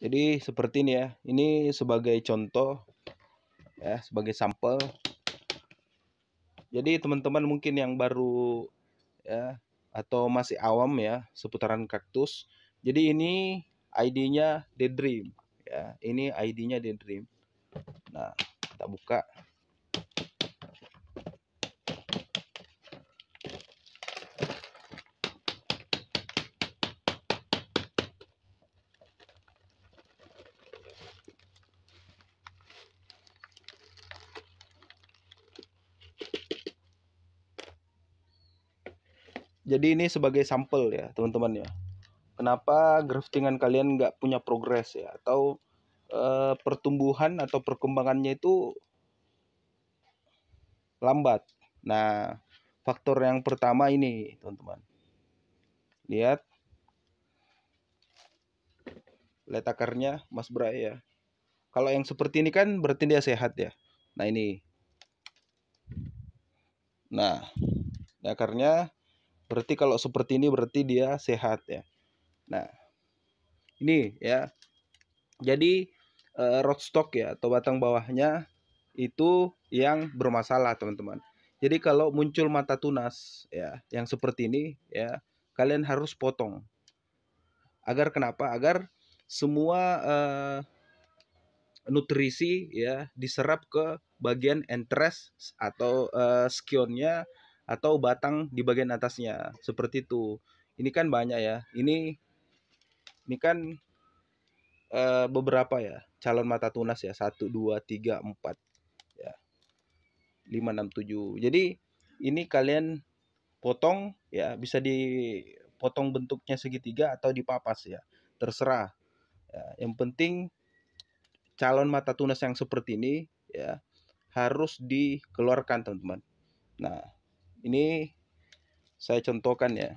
jadi seperti ini ya ini sebagai contoh ya sebagai sampel jadi teman-teman mungkin yang baru ya atau masih awam ya seputaran kaktus jadi ini ID-nya Dream ya ini ID-nya Dream. nah kita buka Jadi ini sebagai sampel ya teman-teman ya. Kenapa graftingan kalian nggak punya progres ya atau e, pertumbuhan atau perkembangannya itu lambat. Nah faktor yang pertama ini teman-teman. Lihat lihat akarnya Mas Bray ya. Kalau yang seperti ini kan berarti dia sehat ya. Nah ini. Nah, akarnya Berarti kalau seperti ini berarti dia sehat ya. Nah, ini ya. Jadi uh, eh, rootstock ya atau batang bawahnya itu yang bermasalah teman-teman. Jadi kalau muncul mata tunas ya yang seperti ini ya kalian harus potong. Agar kenapa? Agar semua uh, nutrisi ya diserap ke bagian entres atau uh, skionnya atau batang di bagian atasnya seperti itu ini kan banyak ya ini ini kan e, beberapa ya calon mata tunas ya satu dua tiga empat ya lima enam tujuh jadi ini kalian potong ya bisa dipotong bentuknya segitiga atau dipapas ya terserah ya, yang penting calon mata tunas yang seperti ini ya harus dikeluarkan teman-teman nah ini saya contohkan ya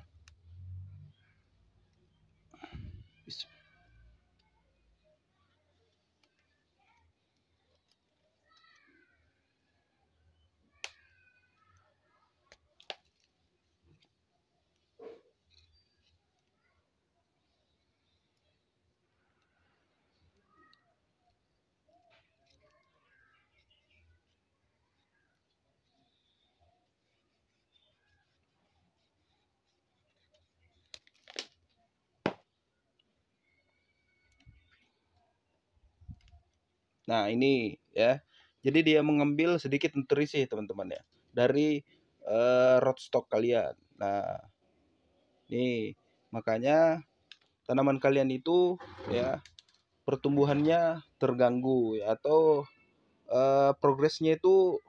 Nah, ini ya. Jadi dia mengambil sedikit nutrisi, teman-teman ya, dari uh, eh, rootstock kalian. Nah, ini makanya tanaman kalian itu ya pertumbuhannya terganggu ya, atau uh, progresnya itu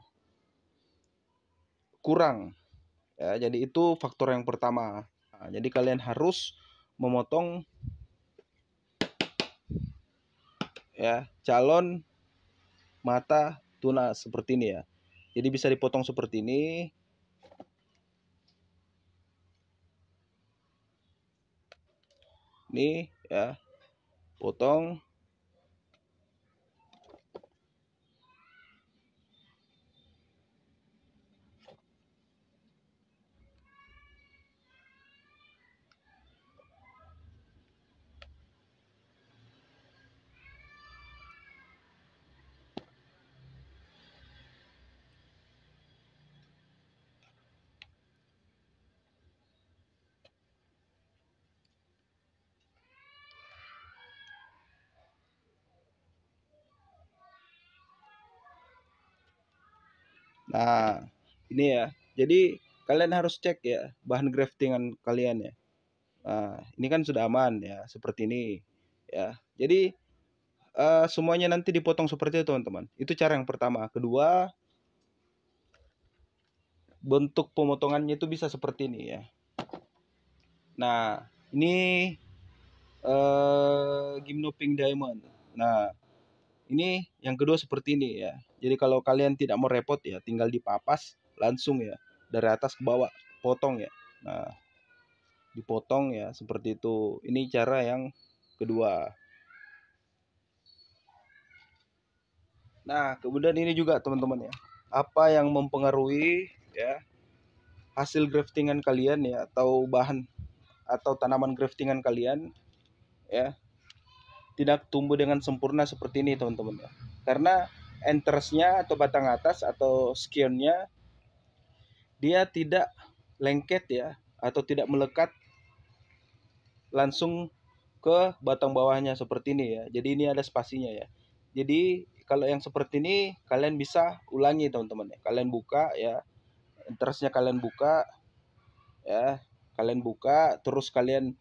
kurang. Ya, jadi itu faktor yang pertama. Nah, jadi kalian harus memotong ya calon mata tuna seperti ini ya. Jadi bisa dipotong seperti ini. Ini ya. Potong Nah, ini ya. Jadi kalian harus cek ya bahan graftingan kalian ya. Nah, ini kan sudah aman ya seperti ini ya. Jadi uh, semuanya nanti dipotong seperti itu teman-teman. Itu cara yang pertama. Kedua, bentuk pemotongannya itu bisa seperti ini ya. Nah, ini uh, eh, Gimnoping Diamond. Nah, ini yang kedua seperti ini ya. Jadi kalau kalian tidak mau repot ya tinggal dipapas langsung ya dari atas ke bawah potong ya. Nah, dipotong ya seperti itu. Ini cara yang kedua. Nah, kemudian ini juga teman-teman ya. Apa yang mempengaruhi ya hasil graftingan kalian ya atau bahan atau tanaman graftingan kalian ya tidak tumbuh dengan sempurna seperti ini teman-teman ya. Karena entersnya atau batang atas atau skionnya dia tidak lengket ya atau tidak melekat langsung ke batang bawahnya seperti ini ya. Jadi ini ada spasinya ya. Jadi kalau yang seperti ini kalian bisa ulangi teman-teman ya. Kalian buka ya. entresnya kalian buka ya. Kalian buka terus kalian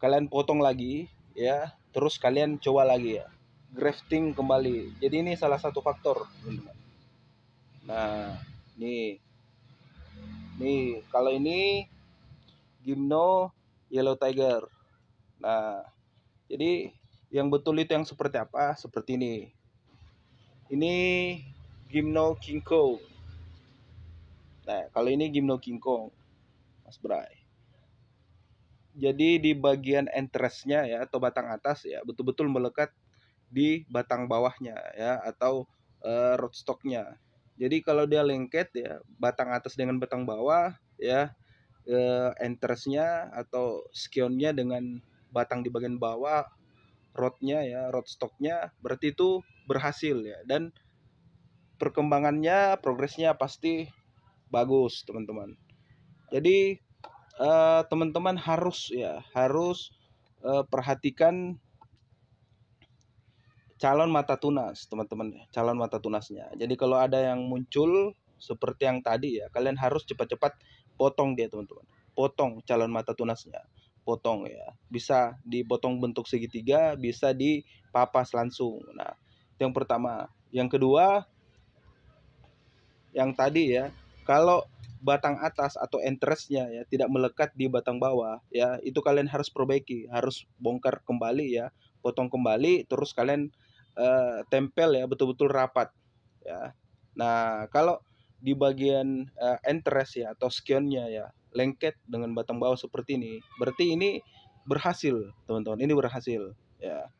kalian potong lagi ya. Terus kalian coba lagi ya grafting kembali. Jadi ini salah satu faktor. Hmm. Nah, nih. Nih, kalau ini Gimno Yellow Tiger. Nah, jadi yang betul itu yang seperti apa? Seperti ini. Ini Gimno King Kong. Nah, kalau ini Gimno King Kong. Mas Bray jadi di bagian entresnya ya atau batang atas ya betul-betul melekat di batang bawahnya ya atau e, eh, rootstocknya. Jadi kalau dia lengket ya batang atas dengan batang bawah ya e, eh, entersnya atau skionnya dengan batang di bagian bawah rootnya ya rootstocknya berarti itu berhasil ya dan perkembangannya progresnya pasti bagus teman-teman. Jadi eh, teman-teman uh, harus ya harus uh, perhatikan calon mata tunas teman-teman calon mata tunasnya jadi kalau ada yang muncul seperti yang tadi ya kalian harus cepat-cepat potong dia teman-teman potong calon mata tunasnya potong ya bisa dipotong bentuk segitiga bisa dipapas langsung nah yang pertama yang kedua yang tadi ya kalau batang atas atau entresnya ya tidak melekat di batang bawah ya itu kalian harus perbaiki harus bongkar kembali ya potong kembali terus kalian Eh, tempel ya betul-betul rapat ya. Nah, kalau di bagian uh, eh, entres ya atau skionnya ya lengket dengan batang bawah seperti ini, berarti ini berhasil, teman-teman. Ini berhasil ya.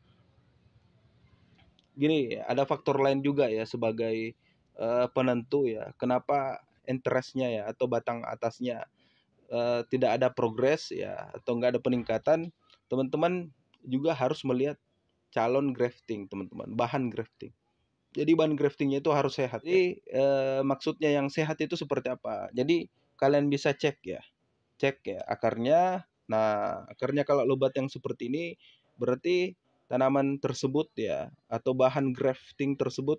Gini, ada faktor lain juga ya sebagai uh, penentu ya. Kenapa entresnya ya atau batang atasnya uh, tidak ada progres ya atau enggak ada peningkatan, teman-teman juga harus melihat calon grafting teman-teman bahan grafting jadi bahan graftingnya itu harus sehat jadi ya. eh, maksudnya yang sehat itu seperti apa jadi kalian bisa cek ya cek ya akarnya nah akarnya kalau lobat yang seperti ini berarti tanaman tersebut ya atau bahan grafting tersebut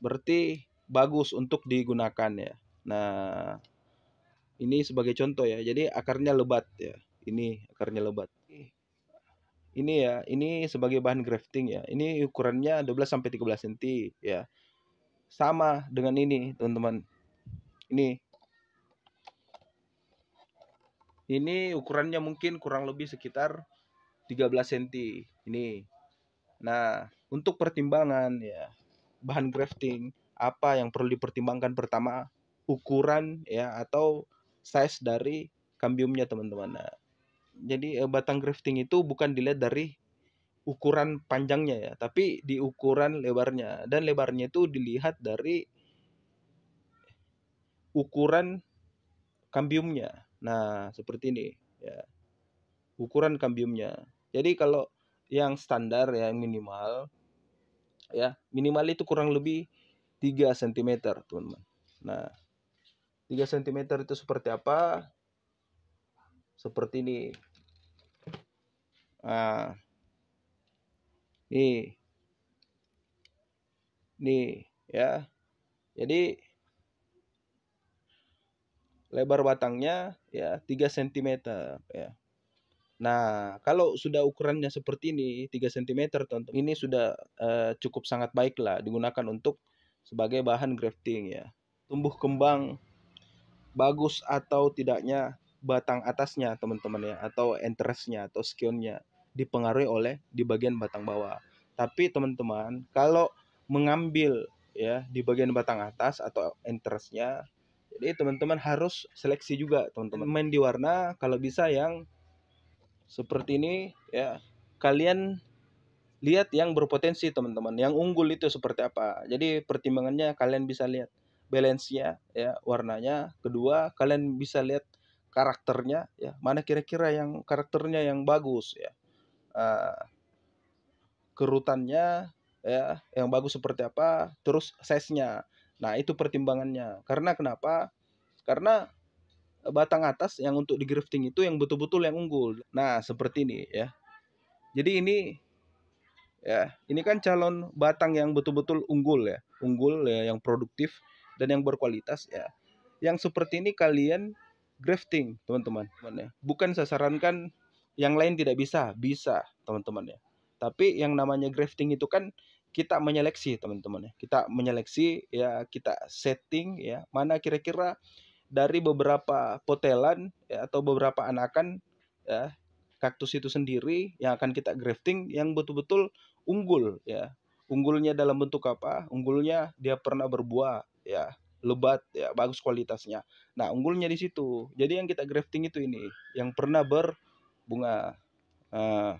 berarti bagus untuk digunakan ya nah ini sebagai contoh ya jadi akarnya lebat ya ini akarnya lebat ini ya ini sebagai bahan grafting ya ini ukurannya 12 sampai 13 cm ya sama dengan ini teman-teman ini ini ukurannya mungkin kurang lebih sekitar 13 cm ini nah untuk pertimbangan ya bahan grafting apa yang perlu dipertimbangkan pertama ukuran ya atau size dari kambiumnya teman-teman nah, jadi uh, batang grafting itu bukan dilihat dari ukuran panjangnya ya, tapi di ukuran lebarnya dan lebarnya itu dilihat dari ukuran kambiumnya. Nah, seperti ini ya. Ukuran kambiumnya. Jadi kalau yang standar ya, yang minimal ya, minimal itu kurang lebih 3 cm, teman-teman. Nah, 3 cm itu seperti apa? Seperti ini. Nah, nih, nih ya. Jadi lebar batangnya ya 3 cm ya. Nah, kalau sudah ukurannya seperti ini 3 cm tentu ini sudah eh, cukup sangat baik lah digunakan untuk sebagai bahan grafting ya. Tumbuh kembang bagus atau tidaknya batang atasnya teman-teman ya atau entresnya atau skionnya dipengaruhi oleh di bagian batang bawah. Tapi teman-teman, kalau mengambil ya di bagian batang atas atau interestnya, jadi teman-teman harus seleksi juga teman-teman. Main di warna kalau bisa yang seperti ini ya. Kalian lihat yang berpotensi teman-teman, yang unggul itu seperti apa. Jadi pertimbangannya kalian bisa lihat balance-nya ya, warnanya. Kedua, kalian bisa lihat karakternya ya mana kira-kira yang karakternya yang bagus ya Eh, kerutannya ya yang bagus seperti apa terus size-nya nah itu pertimbangannya karena kenapa karena batang atas yang untuk di grafting itu yang betul-betul yang unggul nah seperti ini ya jadi ini ya ini kan calon batang yang betul-betul unggul ya unggul ya, yang produktif dan yang berkualitas ya yang seperti ini kalian grafting teman-teman bukan saya sarankan yang lain tidak bisa bisa teman-teman ya tapi yang namanya grafting itu kan kita menyeleksi teman-teman ya kita menyeleksi ya kita setting ya mana kira-kira dari beberapa potelan ya, atau beberapa anakan ya kaktus itu sendiri yang akan kita grafting yang betul-betul unggul ya unggulnya dalam bentuk apa unggulnya dia pernah berbuah ya lebat ya bagus kualitasnya nah unggulnya di situ jadi yang kita grafting itu ini yang pernah ber bunga. Nah,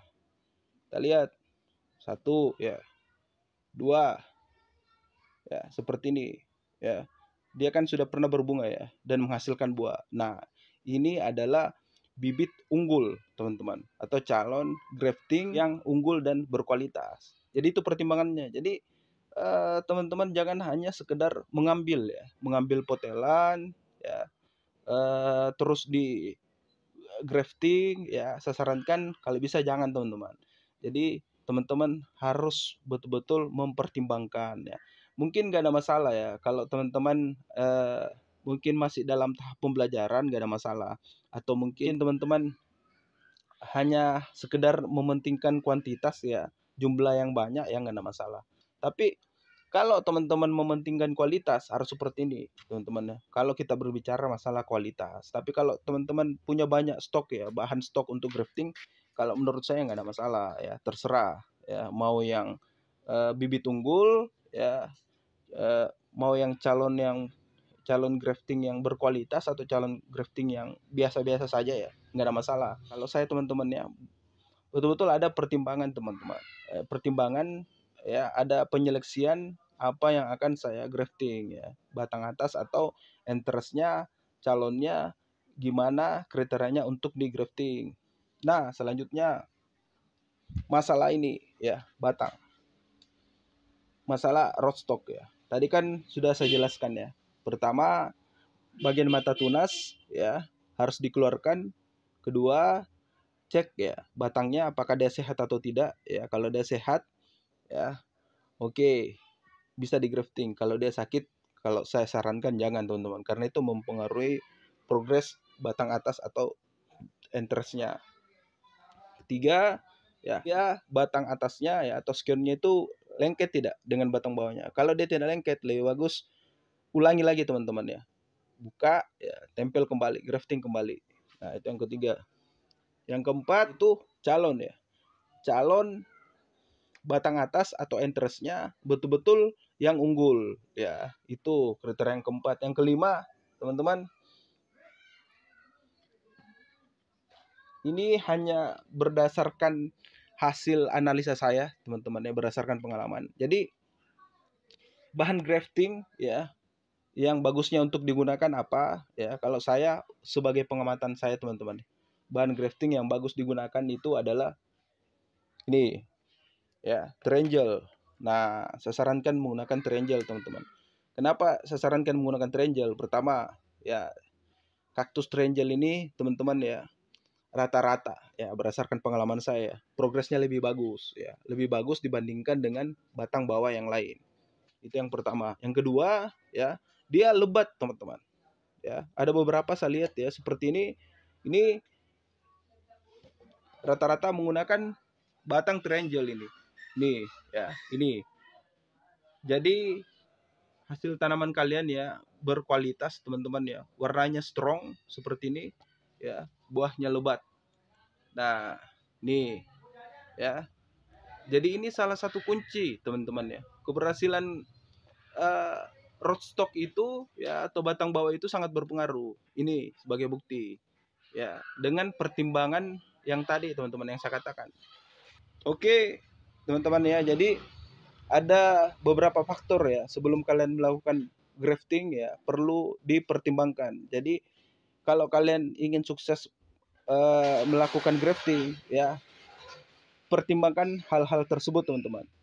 kita lihat satu ya, dua ya seperti ini ya. Dia kan sudah pernah berbunga ya dan menghasilkan buah. Nah, ini adalah bibit unggul, teman-teman, atau calon grafting yang unggul dan berkualitas. Jadi itu pertimbangannya. Jadi eh, teman-teman eh, jangan hanya sekedar mengambil ya, mengambil potelan ya eh, terus di grafting ya saya sarankan kalau bisa jangan teman-teman jadi teman-teman harus betul-betul mempertimbangkan ya mungkin gak ada masalah ya kalau teman-teman eh, mungkin masih dalam tahap pembelajaran gak ada masalah atau mungkin teman-teman hanya sekedar mementingkan kuantitas ya jumlah yang banyak ya gak ada masalah tapi kalau teman-teman mementingkan kualitas harus seperti ini, teman-teman. Kalau kita berbicara masalah kualitas, tapi kalau teman-teman punya banyak stok ya, bahan stok untuk grafting, kalau menurut saya nggak ada masalah ya, terserah ya mau yang uh, bibit unggul ya uh, mau yang calon yang calon grafting yang berkualitas atau calon grafting yang biasa-biasa saja ya nggak ada masalah kalau saya teman-teman ya betul-betul ada pertimbangan teman-teman eh, pertimbangan ya ada penyeleksian apa yang akan saya grafting ya batang atas atau interestnya calonnya gimana kriterianya untuk di grafting nah selanjutnya masalah ini ya batang masalah rootstock ya tadi kan sudah saya jelaskan ya pertama bagian mata tunas ya harus dikeluarkan kedua cek ya batangnya apakah dia sehat atau tidak ya kalau dia sehat ya oke okay bisa di grafting kalau dia sakit kalau saya sarankan jangan teman-teman karena itu mempengaruhi progres batang atas atau entersnya ketiga ya ya batang atasnya ya atau skionnya itu lengket tidak dengan batang bawahnya kalau dia tidak lengket lebih bagus ulangi lagi teman-teman ya buka ya tempel kembali grafting kembali nah itu yang ketiga yang keempat tuh calon ya calon batang atas atau entresnya betul-betul yang unggul ya itu kriteria yang keempat yang kelima teman-teman ini hanya berdasarkan hasil analisa saya teman-teman ya berdasarkan pengalaman jadi bahan grafting ya yang bagusnya untuk digunakan apa ya kalau saya sebagai pengamatan saya teman-teman bahan grafting yang bagus digunakan itu adalah ini ya triangle nah saya sarankan menggunakan triangle teman-teman kenapa saya sarankan menggunakan triangle pertama ya kaktus triangle ini teman-teman ya rata-rata ya berdasarkan pengalaman saya progresnya lebih bagus ya lebih bagus dibandingkan dengan batang bawah yang lain itu yang pertama yang kedua ya dia lebat teman-teman ya ada beberapa saya lihat ya seperti ini ini rata-rata menggunakan batang triangle ini nih ya ini jadi hasil tanaman kalian ya berkualitas teman-teman ya warnanya strong seperti ini ya buahnya lebat nah nih ya jadi ini salah satu kunci teman-teman ya keberhasilan uh, eh, rootstock itu ya atau batang bawah itu sangat berpengaruh ini sebagai bukti ya dengan pertimbangan yang tadi teman-teman yang saya katakan oke teman-teman ya jadi ada beberapa faktor ya sebelum kalian melakukan grafting ya perlu dipertimbangkan jadi kalau kalian ingin sukses uh, melakukan grafting ya pertimbangkan hal-hal tersebut teman-teman